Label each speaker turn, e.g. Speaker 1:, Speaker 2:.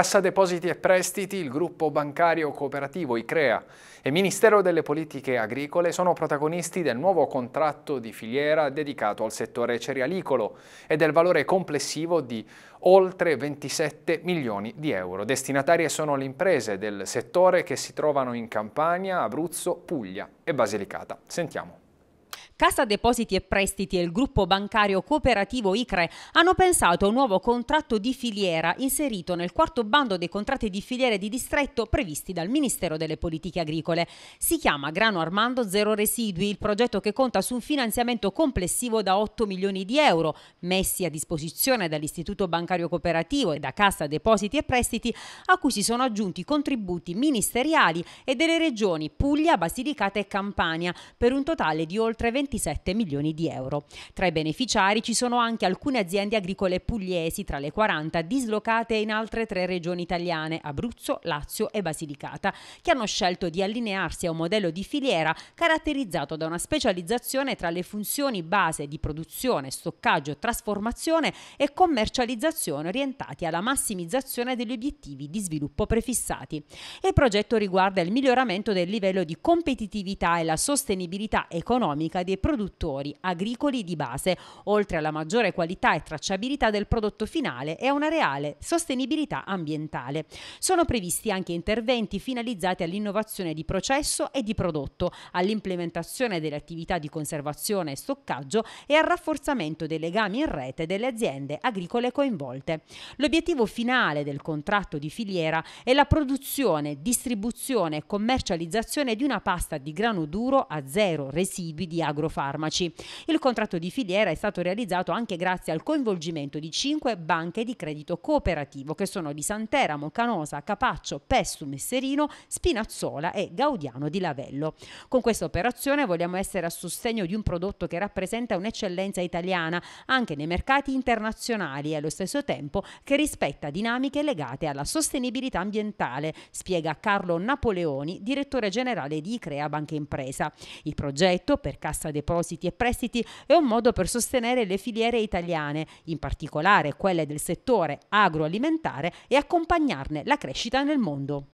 Speaker 1: Cassa Depositi e Prestiti, il gruppo bancario cooperativo ICREA e Ministero delle Politiche Agricole sono protagonisti del nuovo contratto di filiera dedicato al settore cerealicolo e del valore complessivo di oltre 27 milioni di euro. Destinatarie sono le imprese del settore che si trovano in Campania, Abruzzo, Puglia e Basilicata. Sentiamo.
Speaker 2: Cassa Depositi e Prestiti e il gruppo bancario cooperativo ICRE hanno pensato a un nuovo contratto di filiera inserito nel quarto bando dei contratti di filiere di distretto previsti dal Ministero delle Politiche Agricole. Si chiama Grano Armando Zero Residui, il progetto che conta su un finanziamento complessivo da 8 milioni di euro messi a disposizione dall'Istituto Bancario Cooperativo e da Cassa Depositi e Prestiti a cui si sono aggiunti contributi ministeriali e delle regioni Puglia, Basilicata e Campania per un totale di oltre 20 27 milioni di euro. Tra i beneficiari ci sono anche alcune aziende agricole pugliesi, tra le 40 dislocate in altre tre regioni italiane, Abruzzo, Lazio e Basilicata, che hanno scelto di allinearsi a un modello di filiera caratterizzato da una specializzazione tra le funzioni base di produzione, stoccaggio, trasformazione e commercializzazione orientati alla massimizzazione degli obiettivi di sviluppo prefissati. Il progetto riguarda il miglioramento del livello di competitività e la sostenibilità economica dei dei produttori agricoli di base, oltre alla maggiore qualità e tracciabilità del prodotto finale e a una reale sostenibilità ambientale. Sono previsti anche interventi finalizzati all'innovazione di processo e di prodotto, all'implementazione delle attività di conservazione e stoccaggio e al rafforzamento dei legami in rete delle aziende agricole coinvolte. L'obiettivo finale del contratto di filiera è la produzione, distribuzione e commercializzazione di una pasta di grano duro a zero residui di agro agrofarmaci. Il contratto di filiera è stato realizzato anche grazie al coinvolgimento di cinque banche di credito cooperativo che sono di Santeramo, Canosa, Capaccio, Pessum e Spinazzola e Gaudiano di Lavello. Con questa operazione vogliamo essere a sostegno di un prodotto che rappresenta un'eccellenza italiana anche nei mercati internazionali e allo stesso tempo che rispetta dinamiche legate alla sostenibilità ambientale, spiega Carlo Napoleoni, direttore generale di Icrea Banca Impresa. Il progetto per Cassa del depositi e prestiti è un modo per sostenere le filiere italiane, in particolare quelle del settore agroalimentare, e accompagnarne la crescita nel mondo.